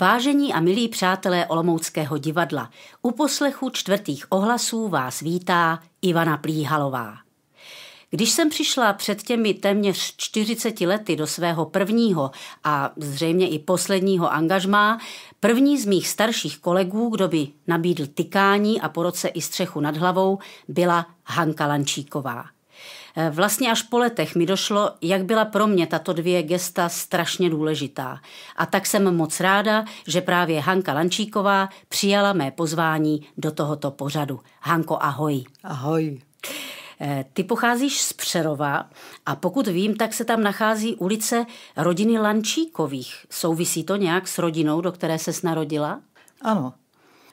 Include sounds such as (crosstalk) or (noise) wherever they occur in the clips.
Vážení a milí přátelé Olomouckého divadla, u poslechu čtvrtých ohlasů vás vítá Ivana Plíhalová. Když jsem přišla před těmi téměř 40 lety do svého prvního a zřejmě i posledního angažmá, první z mých starších kolegů, kdo by nabídl tykání a po roce i střechu nad hlavou, byla Hanka Lančíková – Eh, vlastně až po letech mi došlo, jak byla pro mě tato dvě gesta strašně důležitá. A tak jsem moc ráda, že právě Hanka Lančíková přijala mé pozvání do tohoto pořadu. Hanko, ahoj. Ahoj. Eh, ty pocházíš z Přerova a pokud vím, tak se tam nachází ulice rodiny Lančíkových. Souvisí to nějak s rodinou, do které se narodila? Ano.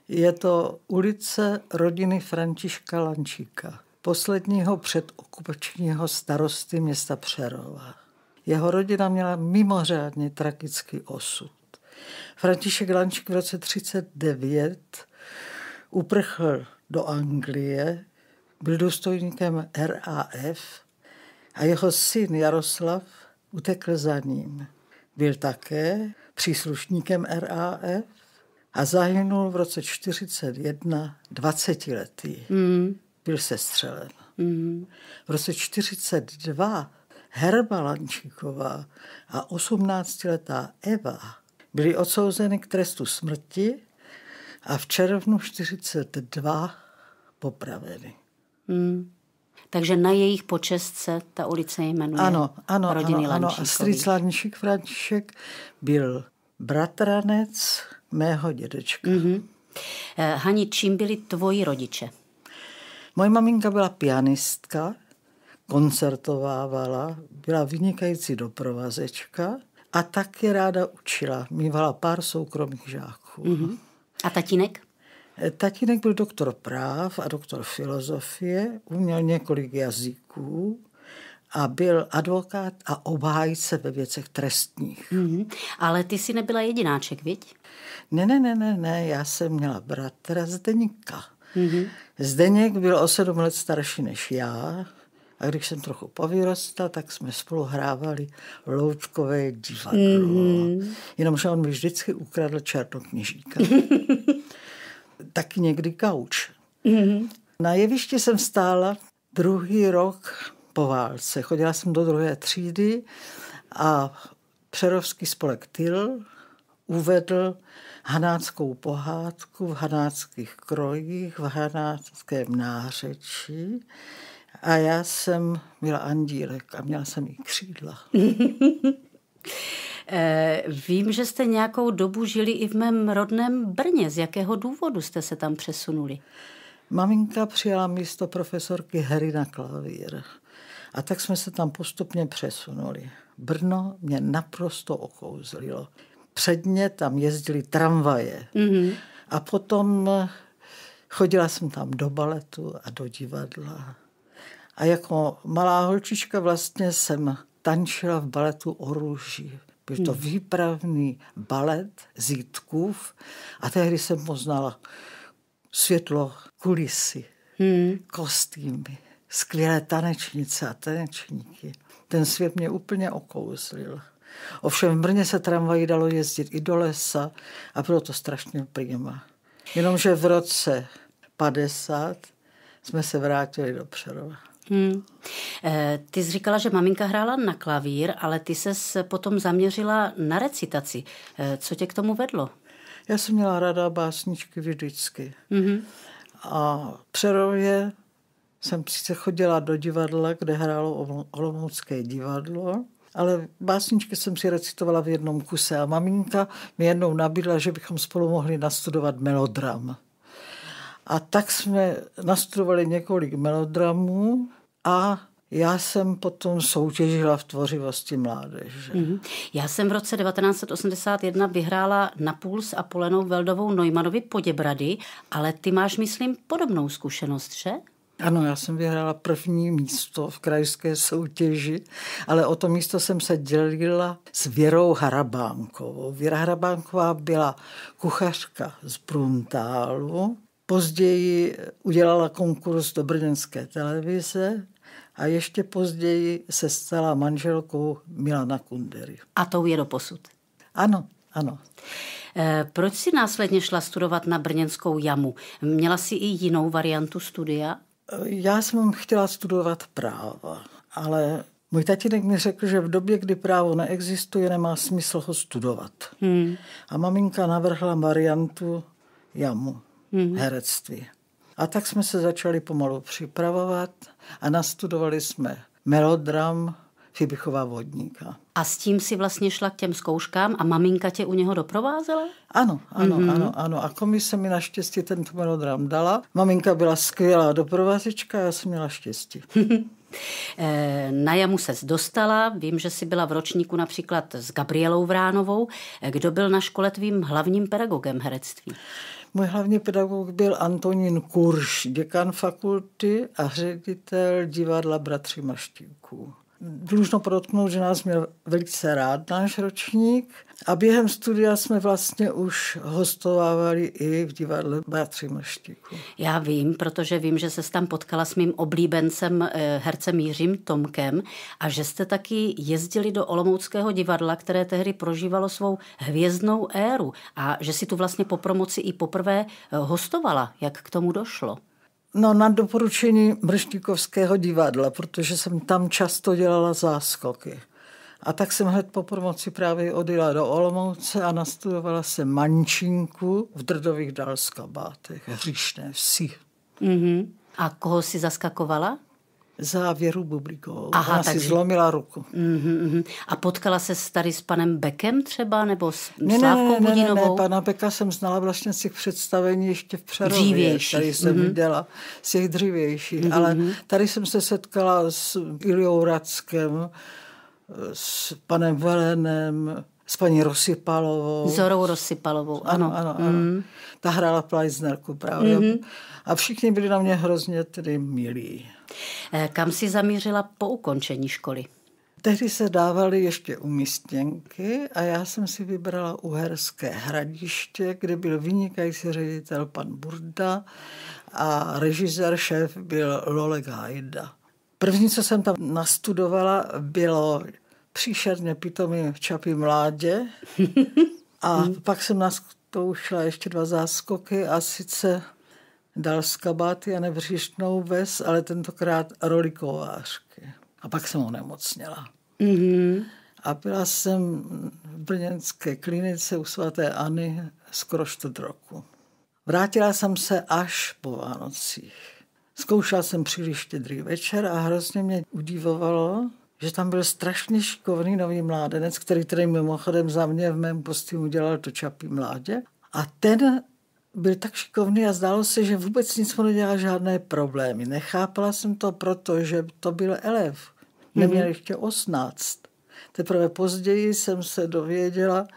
Je to ulice rodiny Františka Lančíka posledního předokupačního starosty města Přerova. Jeho rodina měla mimořádně tragický osud. František Lančík v roce 1939 uprchl do Anglie, byl důstojníkem RAF a jeho syn Jaroslav utekl za ním. Byl také příslušníkem RAF a zahynul v roce 1941 20 letý. Mm byl sestřelen. Mm-hmm. V roce 42 Herba Lančíková a 18-letá Eva byly odsouzeny k trestu smrti a v červnu 42 popraveny. Mm. Takže na jejich počest se ta ulice jmenuje ano, ano, rodiny ano, ano. A strýc Lančík František byl bratranec mého dědečka. Mm-hmm. Hani, čím byli tvoji rodiče? Moje maminka byla pianistka, koncertovávala, byla vynikající doprovazečka a taky ráda učila. Mívala pár soukromých žáků. Mm-hmm. A tatínek? Eh, tatínek byl doktor práv a doktor filozofie, uměl několik jazyků a byl advokát a obhájce ve věcech trestních. Mm-hmm. Ale ty jsi nebyla jedináček, viď? Ne, ne, ne, ne, ne, já jsem měla bratra Zdeníka. Mm-hmm. Zdeněk byl o sedm let starší než já a když jsem trochu povyrostla, tak jsme spolu hrávali loučkové divadlo. Mm-hmm. Jenomže on mi vždycky ukradl černokněžíka. (laughs) Taky někdy kauč. Mm-hmm. Na jevišti jsem stála druhý rok po válce. Chodila jsem do druhé třídy a Přerovský spolek Tyl uvedl hanáckou pohádku v hanáckých krojích, v hanáckém nářečí. A já jsem měla andílek a měla jsem i křídla. (laughs) Eh, vím, že jste nějakou dobu žili i v mém rodném Brně. Z jakého důvodu jste se tam přesunuli? Maminka přijala místo profesorky hry na klavír. A tak jsme se tam postupně přesunuli. Brno mě naprosto okouzlilo předně tam jezdili tramvaje. Mm-hmm. A potom chodila jsem tam do baletu a do divadla. A jako malá holčička vlastně jsem tančila v baletu o růži. Byl to mhm. výpravný balet Zítkův a tehdy jsem poznala světlo kulisy, hmm. kostýmy, skvělé tanečnice a tanečníky. Ten svět mě úplně okouzlil. Ovšem v Brně se tramvají dalo jezdit i do lesa a bylo to strašně prýma. Jenomže v roce 50 jsme se vrátili do Přerova. Hmm. Eh, ty jsi říkala, že maminka hrála na klavír, ale ty se potom zaměřila na recitaci. Eh, co tě k tomu vedlo? Já jsem měla ráda básničky vždycky. Mm-hmm. A Přerově jsem se chodila do divadla, kde hrálo Olomoucké divadlo, ale básničky jsem si recitovala v jednom kuse a maminka mi jednou nabídla, že bychom spolu mohli nastudovat melodram. A tak jsme nastudovali několik melodramů a já jsem potom soutěžila v tvořivosti mládeže. Mm-hmm. Já jsem v roce 1981 vyhrála na půl s Apolenou Veldovou Neumannovi Poděbrady, ale ty máš, myslím, podobnou zkušenost, že? Ano, já jsem vyhrála první místo v krajské soutěži, ale o to místo jsem se dělila s Věrou Harabánkovou. Věra Harabánková byla kuchařka z Bruntálu, později udělala konkurs do brněnské televize a ještě později se stala manželkou Milana Kundery. A tou je do posud. Ano, ano. Eh, proč si následně šla studovat na Brněnskou jamu? Měla si i jinou variantu studia? Já jsem chtěla studovat práva, ale můj tatínek mi řekl, že v době, kdy právo neexistuje, nemá smysl ho studovat. Hmm. A maminka navrhla variantu jamu, hmm. herectví. A tak jsme se začali pomalu připravovat a nastudovali jsme melodram, Fibichová vodníka. A s tím si vlastně šla k těm zkouškám a maminka tě u něho doprovázela? Ano, ano, mm-hmm. ano, ano. A komise mi naštěstí ten melodram dala. Maminka byla skvělá doprovázečka, já jsem měla štěstí. (laughs) Eh, na jamu se dostala, vím, že jsi byla v ročníku například s Gabrielou Vránovou. Eh, kdo byl na škole tvým hlavním pedagogem herectví? Můj hlavní pedagog byl Antonín Kurš, děkan fakulty a ředitel divadla Bratři Maštíků dlužno podotknout, že nás měl velice rád náš ročník a během studia jsme vlastně už hostovávali i v divadle Bátři Mlštíku. Já vím, protože vím, že se tam potkala s mým oblíbencem eh, hercem Jiřím Tomkem a že jste taky jezdili do Olomouckého divadla, které tehdy prožívalo svou hvězdnou éru a že si tu vlastně po promoci i poprvé eh, hostovala. Jak k tomu došlo? No na doporučení Brštíkovského divadla, protože jsem tam často dělala záskoky. A tak jsem hned po promoci právě odjela do Olomouce a nastudovala se mančinku v Drdových dalskabátech, hříšné vsi. Mm-hmm. A koho si zaskakovala? závěru Bublíkovou. Aha, Ona takže... si zlomila ruku. Mm-hmm. A potkala se tady s panem Bekem třeba, nebo s ne, Slávkou ne, ne, Budinovou? Ne, ne, pana Beka jsem znala vlastně z těch představení ještě v Přerově, tady jsem mm-hmm. viděla, z těch dřívějších. Mm-hmm. Ale mhm, mhm. tady jsem se setkala s Iliou Radskem, s panem Velenem, s paní Rosypalovou. Zorou Rosypalovou, ano. ano, ano, ano. Mm. Ta hrála Pleisnerku právě. Mm-hmm. A všichni byli na mě hrozně tedy milí. Eh, kam si zamířila po ukončení školy? Tehdy se dávaly ještě umístěnky a já jsem si vybrala Uherské hradiště, kde byl vynikající ředitel pan Burda a režisér šéf byl Lolek Gajda. První, co jsem tam nastudovala, bylo příšerně pitomý čapí mládě. A (laughs) hmm. pak jsem naskoušela ještě dva záskoky a sice dal z kabáty a nevříštnou ves, ale tentokrát roli kovářky. A pak jsem onemocněla. Mm-hmm. A byla jsem v brněnské klinice u svaté Ani skoro čtvrt roku. Vrátila jsem se až po Vánocích. Zkoušela jsem příliš štědrý večer a hrozně mě udivovalo, že tam byl strašně šikovný nový mládenec, který tady mimochodem za mě v mém postu dělal to čapí mládě. A ten byl tak šikovný a zdálo se, že vůbec nic mu nedělal žádné problémy. Nechápala jsem to, protože to byl elev. Neměl mhm. ještě 18. Teprve později jsem se dověděla,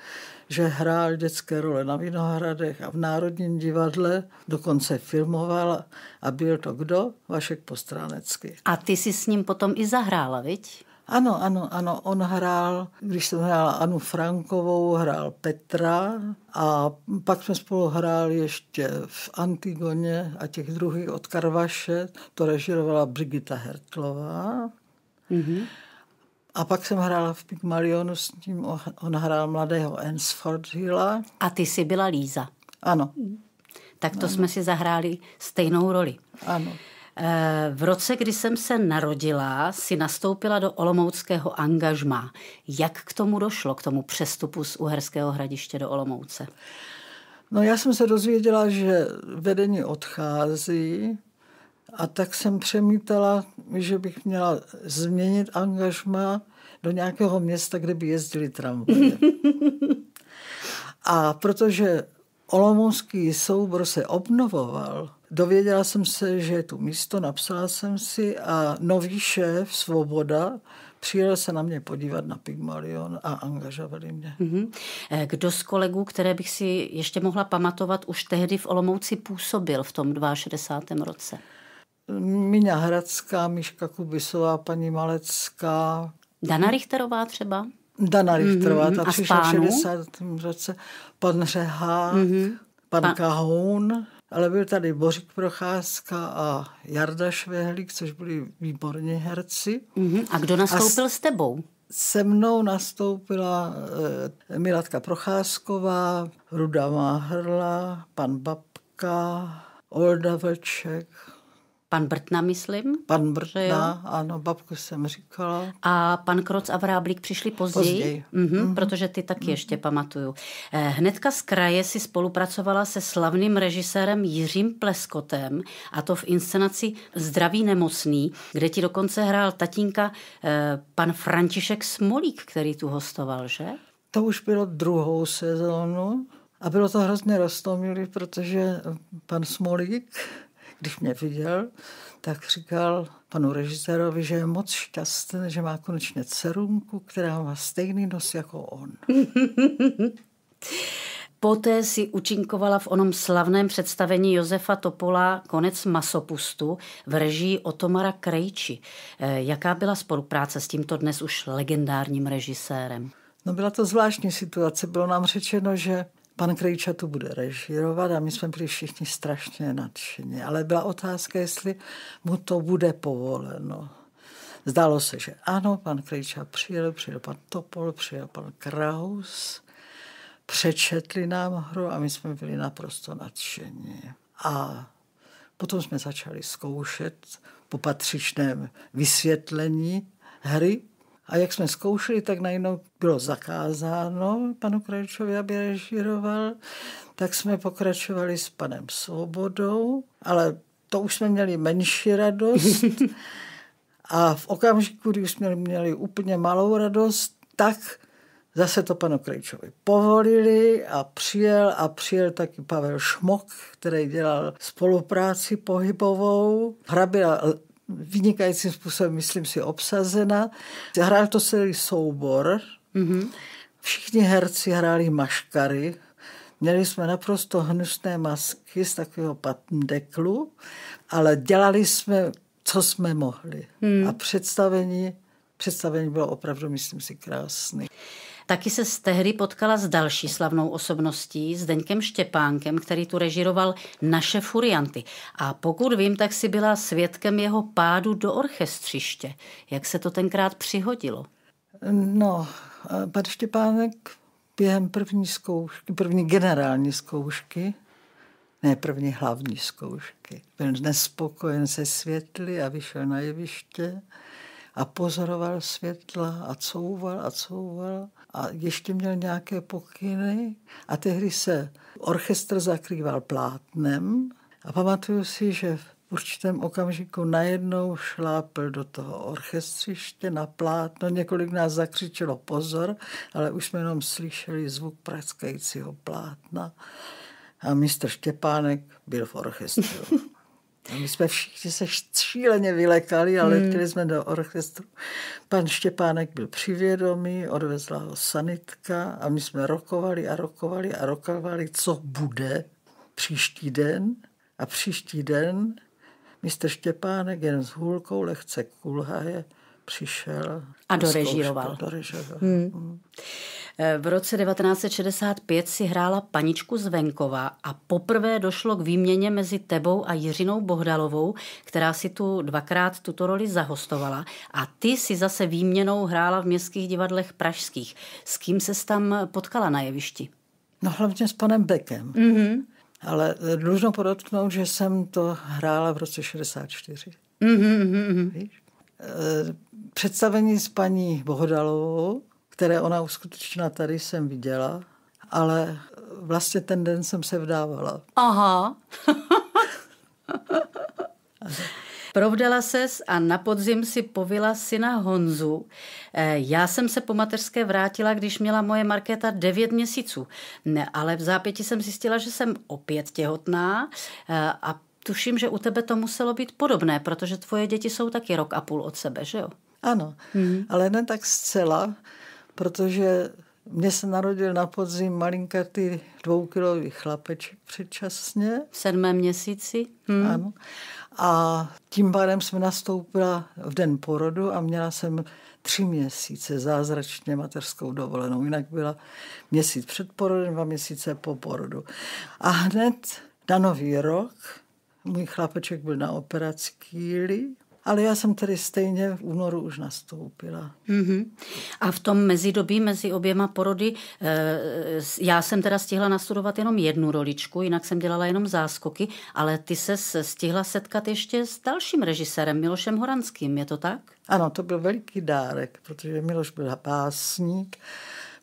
že hrál dětské role na Vinohradech a v Národním divadle, dokonce filmoval a byl to kdo? Vašek Postránecký. A ty si s ním potom i zahrála, viď? Ano, ano, ano, on hrál, když jsem hrál Anu Frankovou, hrál Petra a pak jsme spolu hráli ještě v Antigoně a těch druhých od Karvaše, to režirovala Brigita Hertlová. Mm-hmm. A pak jsem hrála v Pygmalionu s ním, on hrál mladého Ensford Hilla. A ty jsi byla Líza. Ano. Tak to ano. jsme si zahráli stejnou roli. Ano. Eh, v roce, kdy jsem se narodila, si nastoupila do olomouckého angažma. Jak k tomu došlo, k tomu přestupu z Uherského hradiště do Olomouce? No já jsem se dozvěděla, že vedení odchází a tak jsem přemítala, že bych měla změnit angažma do nějakého města, kde by jezdili tramvaje. (laughs) A protože Olomoucký soubor se obnovoval, Dověděla jsem se, že je tu místo, napsala jsem si a nový šéf Svoboda přijel se na mě podívat na Pygmalion a angažovali mě. Mm-hmm. Kdo z kolegů, které bych si ještě mohla pamatovat, už tehdy v Olomouci působil v tom 62. roce? Míňa Hradská, Miška Kubisová, paní Malecká. Dana Richterová třeba? Dana mhm. Richterová, mm-hmm. ta přišla v 60. roce. Pan Řehák, mm-hmm. pan, pan Kahoun ale byl tady Bořík Procházka a Jarda Švehlík, což byli výborní herci. Mm-hmm. A kdo nastoupil a s, s tebou? Se mnou nastoupila e, Milatka Procházková, Ruda Máhrla, pan Babka, Olda Vlček, Pan Brtna, myslím. Pan Brtna, ano, babku jsem říkala. A pan Kroc a Vráblík přišli později? Později. Mhm, mm-hmm. Protože ty taky mm-hmm. ještě pamatuju. Eh, hnedka z kraje si spolupracovala se slavným režisérem Jiřím Pleskotem a to v inscenaci Zdraví nemocný, kde ti dokonce hrál tatínka eh, pan František Smolík, který tu hostoval, že? To už bylo druhou sezónu a bylo to hrozně roztomilý, protože pan Smolík když mě viděl, tak říkal panu režisérovi, že je moc šťastný, že má konečně dcerunku, která má stejný nos jako on. (laughs) Poté si učinkovala v onom slavném představení Josefa Topola Konec masopustu v režii Otomara Krejči. Eh, jaká byla spolupráce s tímto dnes už legendárním režisérem? No byla to zvláštní situace. Bylo nám řečeno, že Pan Krejča tu bude režírovat a my jsme byli všichni strašně nadšení. Ale byla otázka, jestli mu to bude povoleno. Zdálo se, že ano, pan Krejča přijel, přijel pan Topol, přijel pan Kraus, přečetli nám hru a my jsme byli naprosto nadšení. A potom jsme začali zkoušet po patřičném vysvětlení hry a jak jsme zkoušeli, tak najednou bylo zakázáno panu Krajčovi, aby režíroval. Tak jsme pokračovali s panem Svobodou, ale to už jsme měli menší radost. (laughs) A v okamžiku, kdy už jsme měli úplně malou radost, tak zase to panu Krejčovi povolili a přijel a přijel taky Pavel Šmok, který dělal spolupráci pohybovou. Hra byla vynikajícím způsobem, myslím si, obsazena. Hrál to celý soubor. Mm-hmm. Všichni herci hráli maškary. Měli jsme naprosto hnusné masky z takového patndeklu, ale dělali jsme, co jsme mohli. Mm. A představení, představení bylo opravdu, myslím si, krásné. Taky se z tehdy potkala s další slavnou osobností, s Deňkem Štěpánkem, který tu režiroval naše furianty. A pokud vím, tak si byla svědkem jeho pádu do orchestřiště. Jak se to tenkrát přihodilo? No, pan Štěpánek během první zkoušky, první generální zkoušky, ne první hlavní zkoušky, byl nespokojen se světly a vyšel na jeviště a pozoroval světla a couval a couval a ještě měl nějaké pokyny a tehdy se orchestr zakrýval plátnem a pamatuju si, že v určitém okamžiku najednou šlápl do toho orchestřiště na plátno. Několik nás zakřičelo pozor, ale už jsme jenom slyšeli zvuk praskajícího plátna. A mistr Štěpánek byl v orchestru. A my jsme všichni se šíleně vylekali a hmm. letěli jsme do orchestru. Pan Štěpánek byl přivědomý, odvezla ho sanitka a my jsme rokovali a rokovali a rokovali, co bude příští den. A příští den mistr Štěpánek jen s hůlkou lehce kulhaje přišel. A dorežíroval. dorežíroval. Hmm. hmm. Eh, v roce 1965 si hrála paničku z venkova a poprvé došlo k výměně mezi tebou a Jiřinou Bohdalovou, která si tu dvakrát tuto roli zahostovala a ty si zase výměnou hrála v městských divadlech pražských. S kým se tam potkala na jevišti? No hlavně s panem Bekem. Mm-hmm. Ale eh, dlužno podotknout, že jsem to hrála v roce 64. Mm-hmm, mm-hmm. Víš? Eh, představení s paní Bohodalovou, které ona uskutečnila tady, jsem viděla, ale vlastně ten den jsem se vdávala. Aha. (laughs) Provdala ses a na podzim si povila syna Honzu. Eh, já jsem se po mateřské vrátila, když měla moje Markéta 9 měsíců. Ne, ale v zápěti jsem zjistila, že jsem opět těhotná eh, a Tuším, že u tebe to muselo být podobné, protože tvoje děti jsou taky rok a půl od sebe, že jo? Ano, hmm. ale ne tak zcela, protože mně se narodil na podzim malinkatý dvoukilový chlapeček předčasně. V sedmém měsíci. Hmm. Ano. A tím pádem jsem nastoupila v den porodu a měla jsem tři měsíce zázračně mateřskou dovolenou. Jinak byla měsíc před porodem, dva měsíce po porodu. A hned na nový rok můj chlapeček byl na operaci kýly, ale já jsem tedy stejně v únoru už nastoupila. Mm-hmm. A v tom mezidobí, mezi oběma porody, eh, já jsem teda stihla nastudovat jenom jednu roličku, jinak jsem dělala jenom záskoky, ale ty se stihla setkat ještě s dalším režisérem, Milošem Horanským, je to tak? Ano, to byl veliký dárek, protože Miloš byl básník,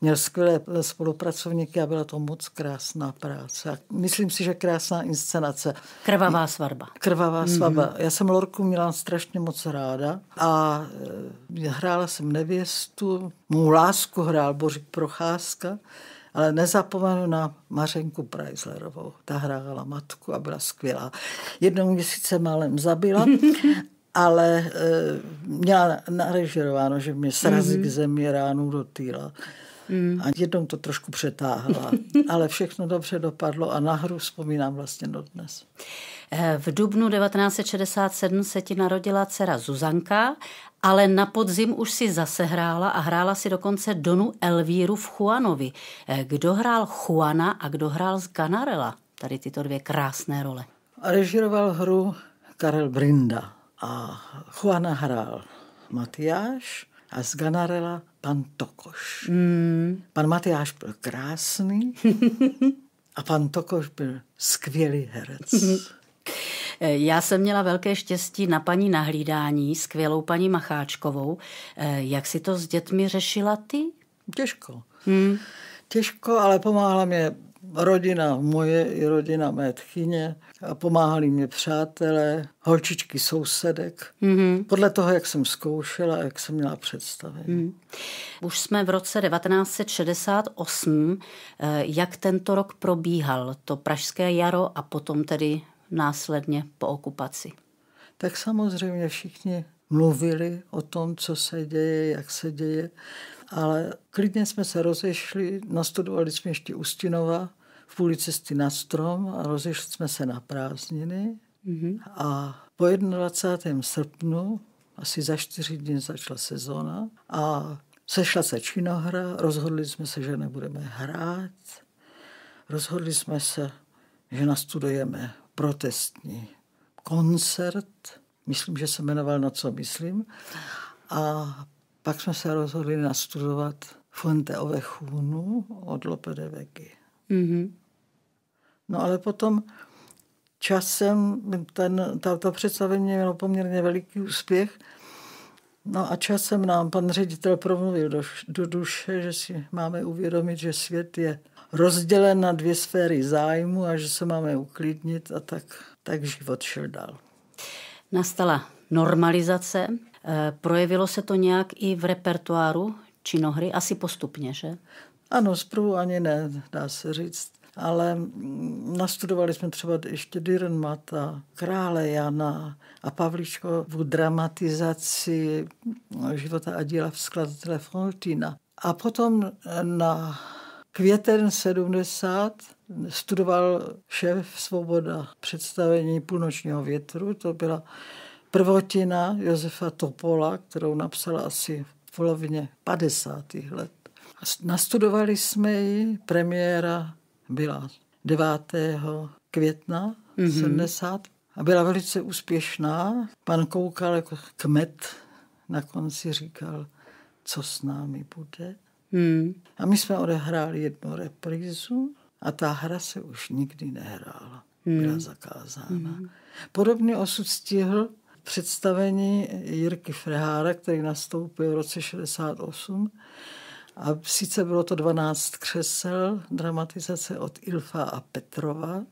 Měl skvělé eh, spolupracovníky a byla to moc krásná práce. A myslím si, že krásná inscenace. Krvavá svatba. Krvavá mhm. svatba. Mm-hmm. Já jsem Lorku měla strašně moc ráda a eh, hrála jsem nevěstu, mou lásku hrál Bořík Procházka, ale nezapomenu na Mařenku Prajzlerovou. Ta hrála matku a byla skvělá. Jednou sice málem zabila, (laughs) ale e, měla narežerováno, že mě srazí mm-hmm. k mhm. zemi ránu do týla. Mm. A jednou to trošku přetáhla, (laughs) ale všechno dobře dopadlo a na hru vzpomínám vlastně do dnes. Eh, v dubnu 1967 se ti narodila dcera Zuzanka, ale na podzim už si zase hrála a hrála si dokonce Donu Elvíru v Juanovi. Eh, kdo hrál Juana a kdo hrál z Ganarela? Tady tyto dvě krásné role. A režiroval hru Karel Brinda a Juana hrál Matyáš a z Ganarela pan Tokoš. Mm. Pan Matyáš byl krásný (laughs) a pan Tokoš byl skvělý herec. (laughs) Já jsem měla velké štěstí na paní nahlídání, skvělou paní Macháčkovou. Eh, jak si to s dětmi řešila ty? Těžko. Hmm. Těžko, ale pomáhala mě rodina moje i rodina mé tchyně a pomáhali mě přátelé, holčičky sousedek, mm-hmm. podle toho, jak jsem zkoušela a jak jsem měla představení. Mm. Už jsme v roce 1968. Eh, jak tento rok probíhal to pražské jaro a potom tedy následně po okupaci? Tak samozřejmě všichni mluvili o tom, co se děje, jak se děje ale klidně jsme se rozešli, nastudovali jsme ještě Ustinova v půli cesty na strom a rozešli jsme se na prázdniny. Mm-hmm. A po 21. srpnu, asi za čtyři dny začala sezóna a sešla se činohra, rozhodli jsme se, že nebudeme hrát, rozhodli jsme se, že nastudujeme protestní koncert, myslím, že se jmenoval Na co myslím, a pak jsme se rozhodli nastudovat Fuente Ovechunu od Lope de Vegy. Mm-hmm. No ale potom časem ten, ta, ta představení mělo poměrně veliký úspěch. No a časem nám pan ředitel promluvil do, do duše, že si máme uvědomit, že svět je rozdělen na dvě sféry zájmu a že se máme uklidnit a tak, tak život šel dál. Nastala normalizace Eh, projevilo se to nějak i v repertoáru činohry? Asi postupně, že? Ano, zprvu ani ne, dá se říct. Ale mm, nastudovali jsme třeba ještě Dürrenmata, Krále Jana a Pavličkovu dramatizaci života a díla v skladatele Frontina. A potom na květen 70 studoval šéf Svoboda představení Půlnočního větru. To byla prvotina Josefa Topola, kterou napsala asi v polovině 50. let. Nastudovali jsme ji, premiéra byla 9. května mm-hmm. 70. A byla velice úspěšná. Pan Koukal jako kmet na konci říkal, co s námi bude. Mm. A my jsme odehráli jednu reprízu a ta hra se už nikdy nehrála. Byla hmm. zakázána. Mm. Podobný osud stihl představení Jirky Frehára, který nastoupil v roce 68. A sice bylo to 12 křesel, dramatizace od Ilfa a Petrova.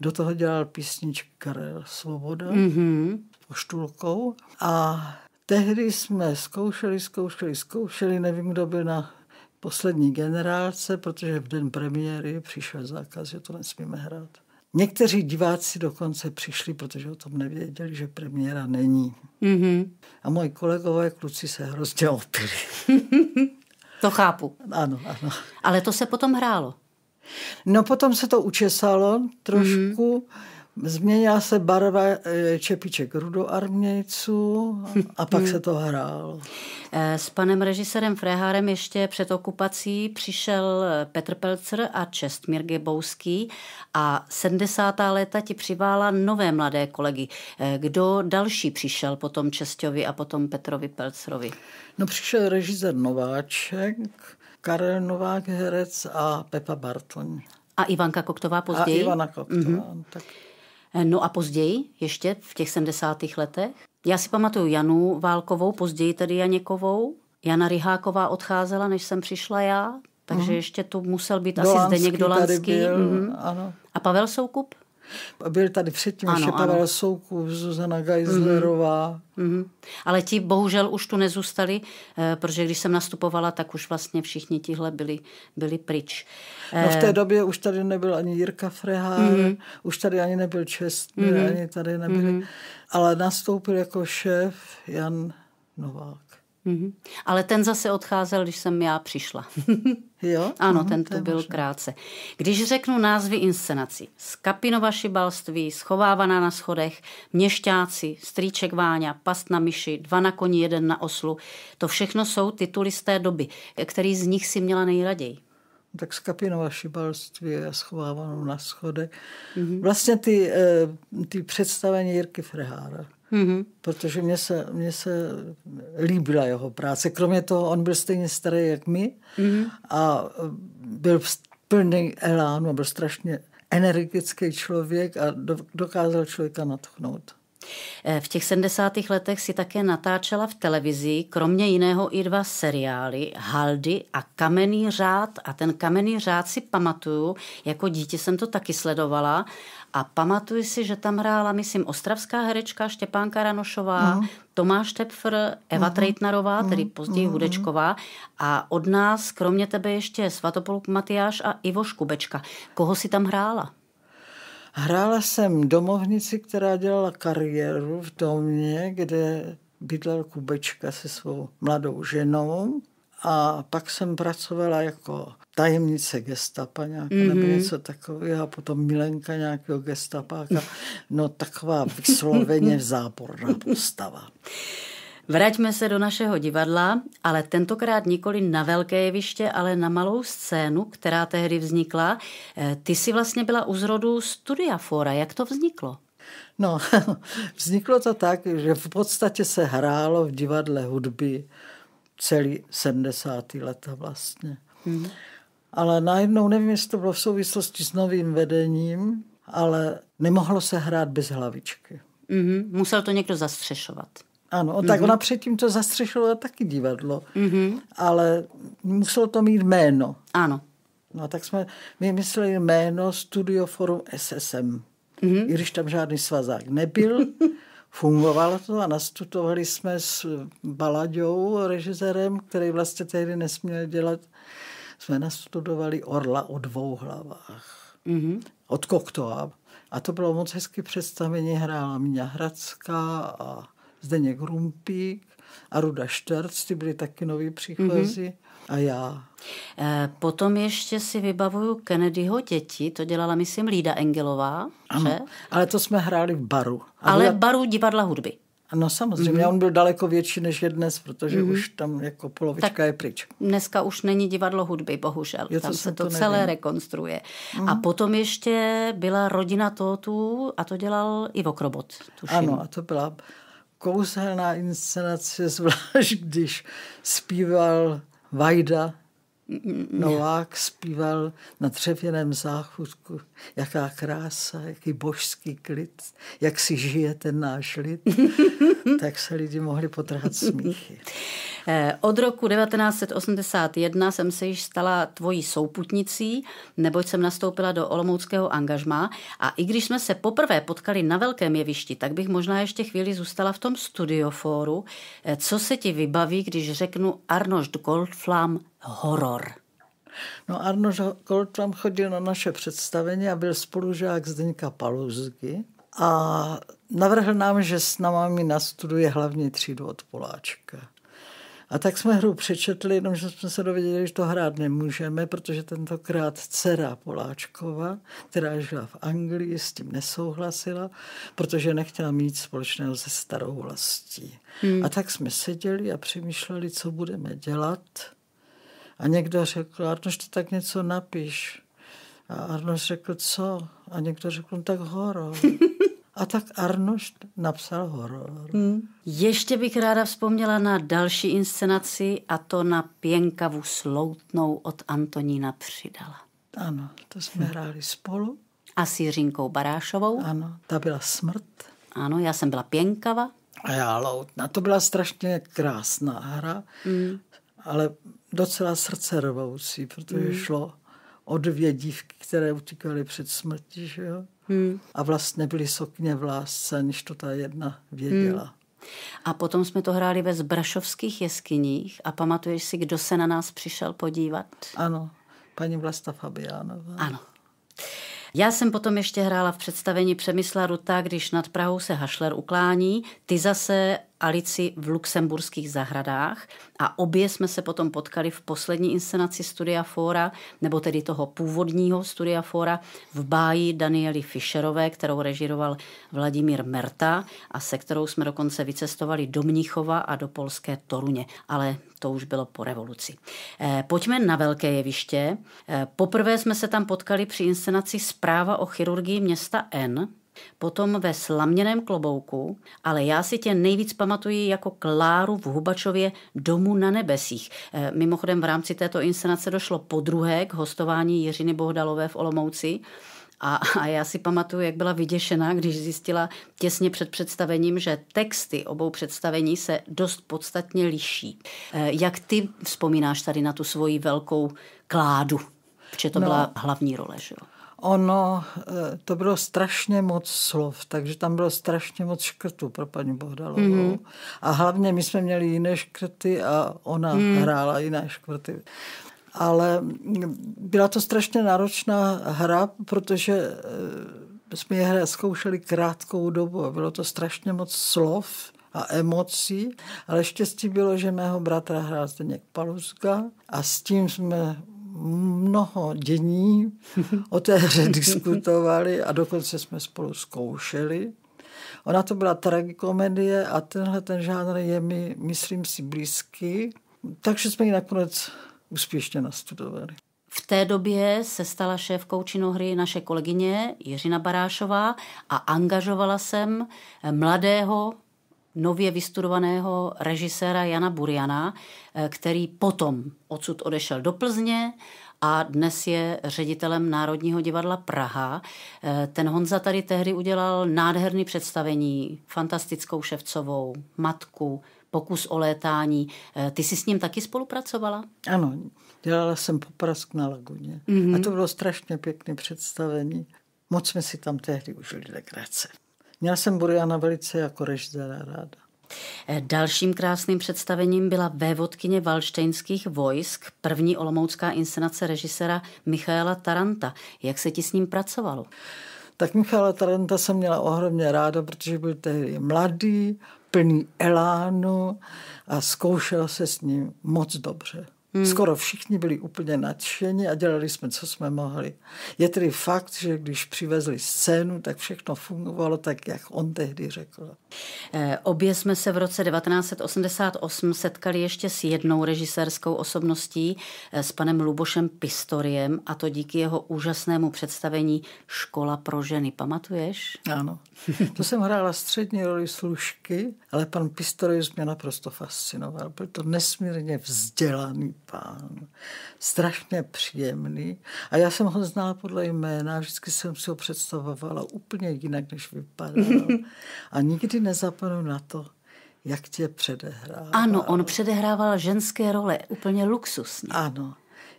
Do toho dělal písničku Karel Svoboda mm-hmm. poštulkou. A tehdy jsme zkoušeli, zkoušeli, zkoušeli, nevím, kdo byl na poslední generálce, protože v den premiéry přišel zákaz, že to nesmíme hrát. Někteří diváci dokonce přišli, protože o tom nevěděli, že premiéra není. Mm-hmm. A moji kolegové kluci se hrozně opili. (laughs) to chápu. Ano, ano. Ale to se potom hrálo. No potom se to učesalo trošku. Mm-hmm Změnila se barva e, čepiček rudoarmějců a pak se to hrál. (laughs) E, s panem režisérem Frehárem ještě před okupací přišel e, Petr Pelcer a Čestmír Gebouský a 70. léta ti přivála nové mladé kolegy. Kdo další přišel potom Česťovi a potom Petrovi Pelcerovi? No přišel režisér Nováček, Karel Novák herec a Pepa Bartoň. A Ivanka Koktová později? A Ivana Koktová, mm-hmm. tak. No a později, ještě v těch 70. letech, já si pamatuju Janu Válkovou, později tedy Janěkovou. Jana Riháková odcházela, než jsem přišla já, takže mm. ještě tu musel být Dolanský asi zde někdo Lanský. Mm. A Pavel Soukup? Byl tady předtím ano, ještě Pavel Soukup, Zuzana Geislerová. Mm-hmm. Mm-hmm. Ale ti bohužel už tu nezůstali, eh, protože když jsem nastupovala, tak už vlastně všichni tihle byli, byli pryč. No v té době už tady nebyl ani Jirka Frehár, mm-hmm. už tady ani nebyl Čestný, mm-hmm. ani tady nebyli. Mm-hmm. Ale nastoupil jako šéf Jan Novák. Mm-hmm. Ale ten zase odcházel, když jsem já přišla. (laughs) jo? ano, no, ten tu byl možná. krátce. Když řeknu názvy inscenací, Skapinova šibalství, Schovávaná na schodech, Měšťáci, Strýček Váňa, Past na myši, Dva na koni, jeden na oslu, to všechno jsou tituly z té doby, který z nich si měla nejraději tak skapinova šibalství a schovávanou na schodech. Mm-hmm. Vlastně ty, eh, ty představení Jirky Frehára mm-hmm. protože mě se, mě se líbila jeho práce. Kromě toho, on byl stejně starý jak my mm-hmm. a byl plný elánu, byl strašně energický člověk a dokázal člověka natchnout. Eh, v těch 70. letech si také natáčela v televizi kromě jiného i dva seriály Haldy a Kamenný řád. A ten Kamenný řád si pamatuju, jako dítě jsem to taky sledovala a pamatuju si, že tam hrála, myslím, ostravská herečka Štěpánka Ranošová, uh-huh. Tomáš Tepfr, Eva uh-huh. Mhm. Trejtnarová, mhm. tedy později uh-huh. Hudečková a od nás, kromě tebe ještě Svatopoluk Matyáš a Ivo Škubečka. Koho si tam hrála? Hrála jsem domovnici, která dělala kariéru v domě, kde bydlel Kubečka se svou mladou ženou a pak jsem pracovala jako tajemnice gestapa nějaká, mm-hmm. nebo mhm. něco takového, a potom milenka nějakého gestapáka. No taková vysloveně (laughs) záporná postava. Vraťme se do našeho divadla, ale tentokrát nikoli na velké jeviště, ale na malou scénu, která tehdy vznikla. Eh, ty jsi vlastně byla u zrodu Studia Fora. Jak to vzniklo? No, (laughs) vzniklo to tak, že v podstatě se hrálo v divadle hudby celý 70. leta vlastně. Hmm. Ale najednou, nevím, jestli to bylo v souvislosti s novým vedením, ale nemohlo se hrát bez hlavičky. Mm-hmm. Musel to někdo zastřešovat. Ano, mm-hmm. tak ona předtím to zastřešovala taky divadlo, mm-hmm. ale muselo to mít jméno. Ano. No tak jsme vymysleli jméno Studio Forum SSM, mm-hmm. i když tam žádný svazák nebyl. (laughs) fungovalo to a nastudovali jsme s Balaďou, režisérem, který vlastně tehdy nesměl dělat, jsme nastudovali Orla o dvou hlavách. Mm-hmm. Od Koktoa. A to bylo moc hezky představení. Hrála Mňa Hradská a Zdeněk Rumpík a Ruda Šterc, ty byly taky noví příchozí. Mm-hmm a já. Eh, potom ještě si vybavuju Kennedyho děti, to dělala, myslím, Lída Engelová. Ano, že? ale to jsme hráli v baru. A ale v baru divadla hudby. No samozřejmě, mm-hmm. on byl daleko větší než je dnes, protože mm-hmm. už tam jako polovička tak je pryč. Dneska už není divadlo hudby, bohužel. Je, tam se to, to celé nevím. rekonstruuje. Mm-hmm. A mhm. potom ještě byla rodina Tótů a to dělal Ivo Krobot, tuším. Ano, a to byla kouzelná inscenace, (laughs) zvlášť když zpíval Vajda Novák zpíval na dřevěném záchůdku jaká krása, jaký božský klid, jak si žije ten náš lid, (laughs) tak se lidi mohli potrhat smíchy. Eh, od roku 1981 jsem se již stala tvojí souputnicí, neboť jsem nastoupila do olomouckého angažma a i když jsme se poprvé potkali na velkém jevišti, tak bych možná ještě chvíli zůstala v tom studiofóru. Eh, co se ti vybaví, když řeknu Arnošt Goldflam horor? No Arno Kolt tam chodil na naše představení a byl spolužák Zdeňka Paluzky a navrhl nám, že s námi nastuduje hlavní třídu od Poláčka. A tak jsme hru přečetli, jenomže jsme se dověděli, že to hrát nemůžeme, protože tentokrát dcera Poláčkova, která žila v Anglii, s tím nesouhlasila, protože nechtěla mít společného se starou vlastí. Hmm. A tak jsme seděli a přemýšleli, co budeme dělat. A někdo řekl, Arnošt, tak něco napiš. A Arnoš řekl, co? A někdo řekl, no, tak horor. (laughs) A tak Arnoš napsal horor. Hmm. Ještě bych ráda vzpomněla na další inscenaci a to na pěnkavu sloutnou od Antonína Přidala. Ano, to jsme hmm. hráli spolu. A s Jiřinkou Barášovou. Ano, ta byla smrt. Ano, já jsem byla pěnkava. A já loutna. To byla strašně krásná hra, hmm. ale docela srdcervoucí, protože mm. šlo o dvě dívky, které utíkaly před smrtí, že jo? Mm. A vlastně byly sokně v lásce, než to ta jedna věděla. Mm. A potom jsme to hráli ve Zbrašovských jeskyních a pamatuješ si, kdo se na nás přišel podívat? Ano, paní Vlasta Fabiánová. Ano. Já jsem potom ještě hrála v představení Přemysla Ruta, když nad Prahou se Hašler uklání. Ty zase Alici v luxemburských zahradách a obě jsme se potom potkali v poslední inscenaci Studia Fora, nebo tedy toho původního Studia Fora v báji Daniely Fischerové, kterou režiroval Vladimír Merta a se kterou jsme dokonce vycestovali do Mnichova a do polské Toruně, ale to už bylo po revoluci. E, pojďme na velké jeviště. E, poprvé jsme se tam potkali při inscenaci Zpráva o chirurgii města N, potom ve Slaměném klobouku, ale já si tě nejvíc pamatuji jako Kláru v Hubačově Domu na nebesích. Eh, mimochodem v rámci této inscenace došlo po druhé k hostování Jiřiny Bohdalové v Olomouci. A, a já si pamatuju, jak byla vyděšená, když zjistila těsně před představením, že texty obou představení se dost podstatně liší. Eh, jak ty vzpomínáš tady na tu svoji velkou kládu? Protože to no, byla hlavní role, že jo? Ono, eh, to bylo strašně moc slov, takže tam bylo strašně moc škrtů pro paní Bohdalovou. Mm-hmm. A hlavně my jsme měli jiné škrty a ona mm. hrála jiné škrty. Ale mm, byla to strašně náročná hra, protože eh, jsme je zkoušeli krátkou dobu. Bylo to strašně moc slov a emocí, ale štěstí bylo, že mého bratra hrál Zdeněk Paluska a s tím jsme mnoho dění. O té hře (laughs) diskutovali a dokonce jsme spolu zkoušeli. Ona to byla tragikomedie a tenhle ten žánr je mi, myslím si, blízký. Takže jsme ji nakonec úspěšně nastudovali. V té době se stala šéfkou činohry naše kolegyně Jiřina Barášová a angažovala jsem mladého nově vystudovaného režiséra Jana Buriana, eh, který potom odsud odešel do Plzně a dnes je ředitelem Národního divadla Praha. Eh, ten Honza tady tehdy udělal nádherný představení, fantastickou ševcovou, matku, pokus o létání. Eh, ty jsi s ním taky spolupracovala? Ano, dělala jsem poprask na laguně. Mm-hmm. A to bylo strašně pěkné představení. Moc jsme si tam tehdy užili legrace. Měla jsem Buriana velice jako režiséra ráda. Eh, dalším krásným představením byla vévodkyně valštejnských vojsk, první olomoucká inscenace režisera Michaela Taranta. Jak se ti s ním pracovalo? Tak Michala Taranta jsem měla ohromně ráda, protože byl tehdy mladý, plný elánu a zkoušel se s ním moc dobře. Hmm. Skoro všichni byli úplně nadšeni a dělali jsme, co jsme mohli. Je tedy fakt, že když přivezli scénu, tak všechno fungovalo tak, jak on tehdy řekl. Eh, obě jsme se v roce 1988 setkali ještě s jednou režisérskou osobností, eh, s panem Lubošem Pistoriem, a to díky jeho úžasnému představení Škola pro ženy. Pamatuješ? Ano. To jsem hrála střední roli služky, ale pan Pistorius mě naprosto fascinoval. Byl to nesmírně vzdělaný pán, strašně příjemný. A já jsem ho znala podle jména, vždycky jsem si ho představovala úplně jinak, než vypadal. (laughs) A nikdy nezapomenu na to, jak tě předehrával. Ano, on předehrával ženské role, úplně luxusně. Ano,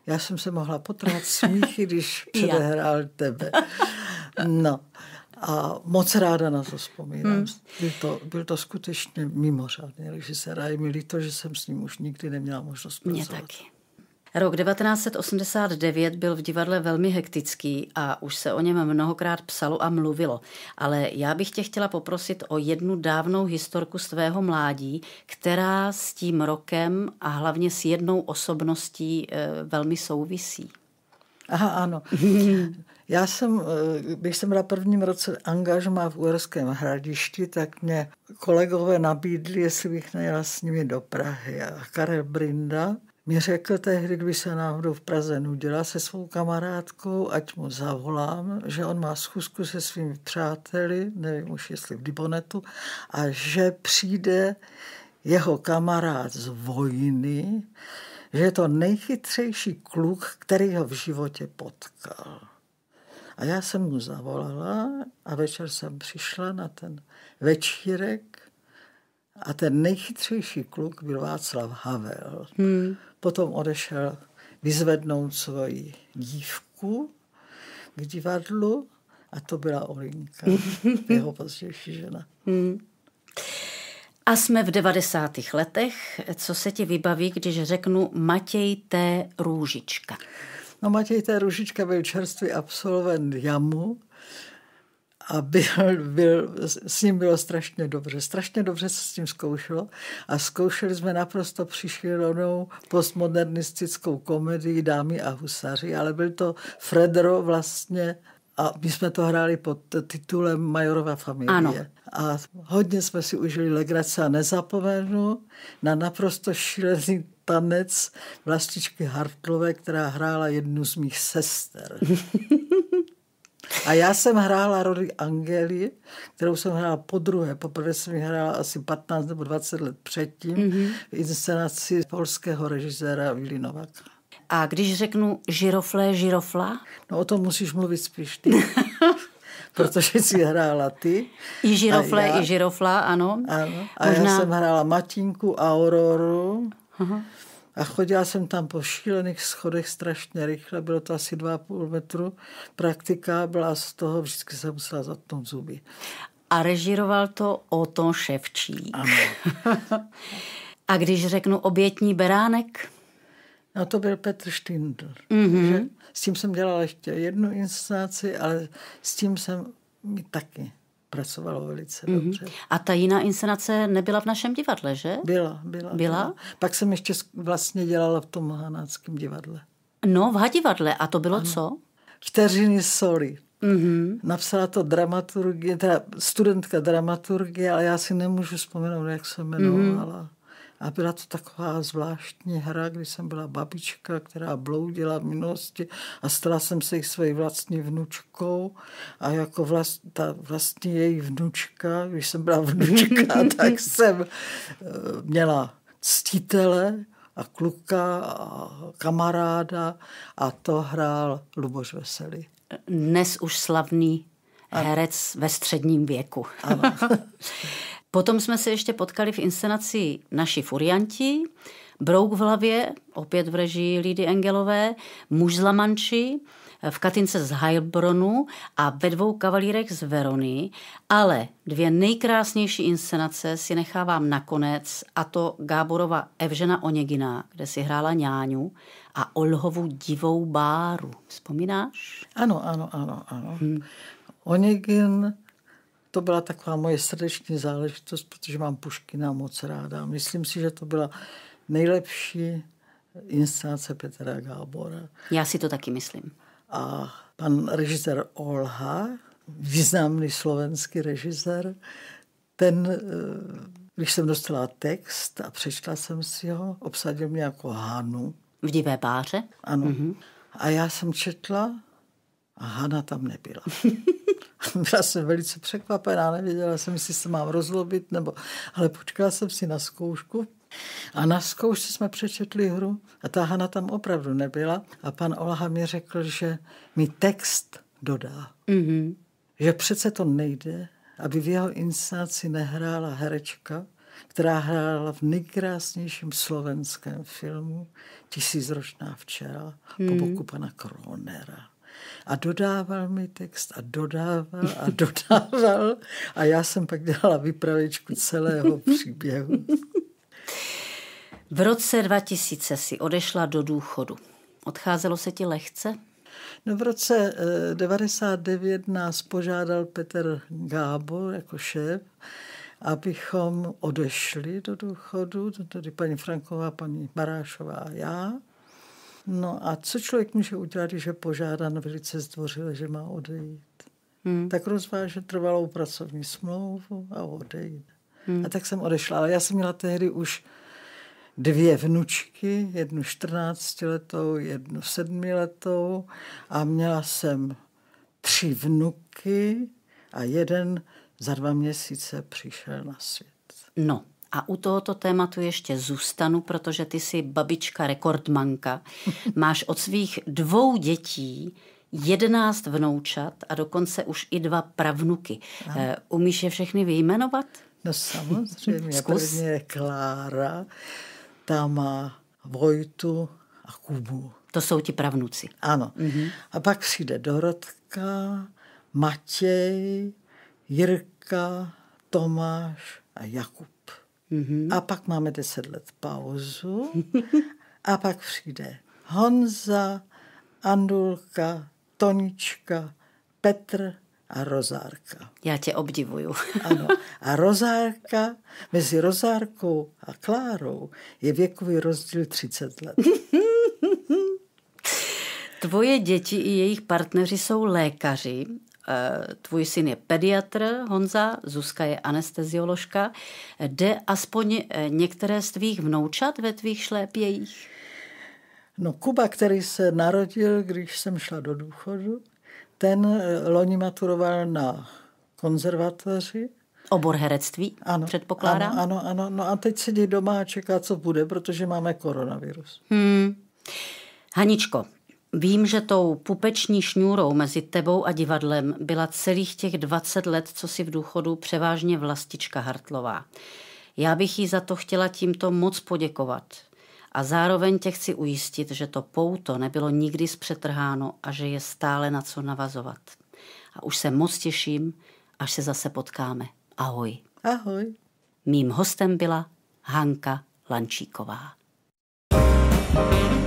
já jsem se mohla potrát (laughs) smíchy, když předehrál tebe. No, a moc ráda na to vzpomínám. Hmm. Byl, to, byl to skutečně mimořádný režisér a je mi líto, že jsem s ním už nikdy neměla možnost pracovat. Mě taky. Rok 1989 byl v divadle velmi hektický a už se o něm mnohokrát psalo a mluvilo. Ale já bych tě chtěla poprosit o jednu dávnou historku z tvého mládí, která s tím rokem a hlavně s jednou osobností e, velmi souvisí. Aha, ano. (laughs) Já jsem, eh, když jsem byla prvním roce angažma v Uherském hradišti, tak mě kolegové nabídli, jestli bych nejela s nimi do Prahy. A Karel Brinda mi řekl tehdy, když se náhodou v Praze nudila se svou kamarádkou, ať mu zavolám, že on má schůzku se svými přáteli, nevím už jestli v Dibonetu, a že přijde jeho kamarád z vojny, že je to nejchytřejší kluk, který ho v životě potkal. A já jsem mu zavolala a večer jsem přišla na ten večírek a ten nejchytřejší kluk byl Václav Havel. Hmm. Potom odešel vyzvednout svoji dívku k divadlu a to byla Olinka, (laughs) jeho pozdější žena. Hmm. A jsme v 90. letech. Co se ti vybaví, když řeknu Matěj T. Růžička? No Matěj té Ružička byl čerstvý absolvent JAMu a byl, byl, s ním bylo strašně dobře. Strašně dobře se s ním zkoušelo a zkoušeli jsme naprosto přišílenou postmodernistickou komedii Dámy a husaři, ale byl to Fredro vlastně a my jsme to hráli pod titulem Majorova familie. Ano. A hodně jsme si užili legrace a nezapomenu na naprosto šílený tanec vlastičky Hartlové, která hrála jednu z mých sester. (laughs) A já jsem hrála roli Angely, kterou jsem hrála po druhé. Poprvé jsem ji hrála asi 15 nebo 20 let předtím mm-hmm. v inscenaci polského režiséra Vili Novaka. A když řeknu žiroflé, žirofla? No o tom musíš mluvit spíš ty. (laughs) protože jsi hrála ty. I žirofle, i žirofla, ano. ano. A Možná... já jsem hrála Matinku, Auroru. Uh-huh. A chodila jsem tam po šílených schodech strašně rychle, bylo to asi 2,5 metru. Praktika byla z toho, vždycky jsem musela zatnout zuby. A režíroval to o tom Ševčík. Ano. (laughs) a když řeknu obětní beránek? No to byl Petr Štindl. Mm-hmm. S tím jsem dělala ještě jednu inscenaci, ale s tím jsem mi taky pracovalo velice mm-hmm. dobře. A ta jiná inscenace nebyla v našem divadle, že? Byla, byla. Byla? byla. Pak jsem ještě vlastně dělala v tom Hanáckém divadle. No, v Hadivadle. A to bylo ano. co? Vteřiny soli. Mm-hmm. Napsala to dramaturgie, teda studentka dramaturgie, ale já si nemůžu vzpomenout, jak se jmenovala. Mm-hmm. A byla to taková zvláštní hra, kdy jsem byla babička, která bloudila v minulosti a stala jsem se jich svojí vlastní vnučkou a jako vlast, ta vlastní její vnučka, když jsem byla vnučka, (laughs) tak jsem eh, měla ctitele a kluka a kamaráda a to hrál Luboš Veselý. Dnes už slavný herec ve středním věku. Ano. (laughs) Potom jsme se ještě potkali v inscenaci Naši furianti, Brouk v hlavě, opět v režii Lidy Engelové, Muž z Lamanči, v Katince z Heilbronu a ve dvou kavalírech z Verony, ale dvě nejkrásnější inscenace si nechávám nakonec, a to Gáborova Evžena Oněgina, kde si hrála Ňáňu, a Olhovu divou báru. Vzpomínáš? Ano, ano, ano, ano. Hmm. Onegin to byla taková moje srdeční záležitost, protože mám Puškina moc ráda. Myslím si, že to byla nejlepší inscenace Petra Gábora. Já si to taky myslím. A pan režisér Olha, významný slovenský režisér, ten, eh, když jsem dostala text a přečtla jsem si ho, obsadil mě jako Hanu. V divé páře? Ano. Mm-hmm. A já jsem četla a Hana tam nebyla. (laughs) Byla (laughs) jsem velice překvapená, nevěděla jsem, jestli se mám rozlobit, nebo... ale počkala jsem si na zkoušku, a na zkoušce jsme přečetli hru a ta Hana tam opravdu nebyla. A pan Olaha mi řekl, že mi text dodá. Mm-hmm. Že přece to nejde, aby v jeho inscenaci nehrála herečka, která hrála v nejkrásnějším slovenském filmu Tisícročná včera mm. po mhm. boku pana Kronera. A dodával mi text a dodával a dodával. A já jsem pak dělala vypravečku celého (laughs) příběhu. V roce 2000 si odešla do důchodu. Odcházelo se ti lehce? No v roce 99 eh, nás požádal Petr Gábo jako šéf, abychom odešli do důchodu, tedy paní Franková, paní Barášová, a já. No a co člověk může udělat, když je požádán velice zdvořile, že má odejít? Hmm. Tak rozváže trvalou pracovní smlouvu a odejít. Hmm. A tak jsem odešla. Ale já jsem měla tehdy už dvě vnučky, jednu 14-letou, jednu 7-letou a měla jsem tři vnuky a jeden za dva měsíce přišel na svět. No, a u tohoto tématu ještě zůstanu, protože ty jsi babička rekordmanka. (laughs) Máš od svých dvou dětí jedenáct vnoučat a dokonce už i dva pravnuky. Aha. Eh, umíš je všechny vyjmenovat? No samozřejmě. (laughs) Zkus. První je Klára, ta má Vojtu a Kubu. To jsou ti pravnuci. Ano. mm A pak přijde Dorotka, Matěj, Jirka, Tomáš a Jakub. Mm-hmm. A pak máme deset let pauzu (laughs) a pak přijde Honza, Andulka, Tonička, Petr a Rozárka. Já tě obdivuju. (laughs) ano. A Rozárka, mezi Rozárkou a Klárou je věkový rozdíl 30 let. (laughs) Tvoje děti i jejich partneři jsou lékaři Eh, tvůj syn je pediatr Honza, Zuzka je anestezioložka. Jde aspoň eh, některé z tvých vnoučat ve tvých šlépějích? No Kuba, který se narodil, když jsem šla do důchodu, ten eh, loni maturoval na konzervatoři. Obor herectví, ano, předpokládám? Ano, ano, ano. No a teď sedí doma a čeká, co bude, protože máme koronavirus. Hmm. Haničko, Vím, že tou pupeční šňůrou mezi tebou a divadlem byla celých těch 20 let, co si v důchodu, převážně vlastička Hartlová. Já bych jí za to chtěla tímto moc poděkovat. A zároveň tě chci ujistit, že to pouto nebylo nikdy zpřetrháno a že je stále na co navazovat. A už se moc těším, až se zase potkáme. Ahoj. Ahoj. Mým hostem byla Hanka Lančíková. thank you